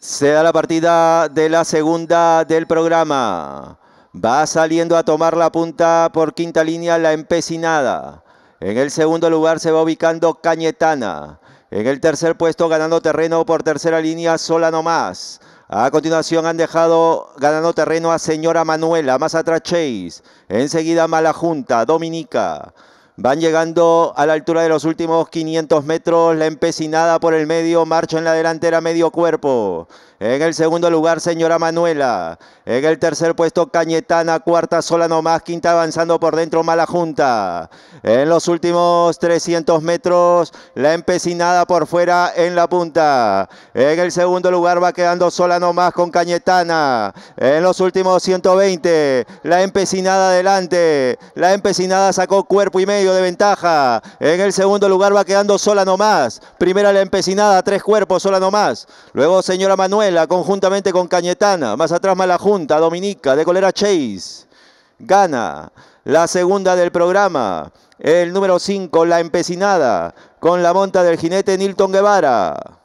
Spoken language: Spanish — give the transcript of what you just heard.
Se da la partida de la segunda del programa. Va saliendo a tomar la punta por quinta línea la empecinada. En el segundo lugar se va ubicando Cañetana. En el tercer puesto ganando terreno por tercera línea sola nomás. A continuación han dejado ganando terreno a Señora Manuela, más atrás Chase. Enseguida Mala Junta, Dominica. Van llegando a la altura de los últimos 500 metros, la empecinada por el medio, marcha en la delantera, medio cuerpo. En el segundo lugar, señora Manuela. En el tercer puesto, Cañetana. Cuarta, sola nomás. Quinta, avanzando por dentro, Mala Junta. En los últimos 300 metros, la empecinada por fuera en la punta. En el segundo lugar, va quedando sola nomás con Cañetana. En los últimos 120, la empecinada adelante. La empecinada sacó cuerpo y medio de ventaja. En el segundo lugar va quedando sola nomás. Primera la empecinada, tres cuerpos, sola nomás. Luego señora Manuela, conjuntamente con Cañetana. Más atrás Junta, Dominica, de colera Chase. Gana la segunda del programa. El número 5, la empecinada, con la monta del jinete Nilton Guevara.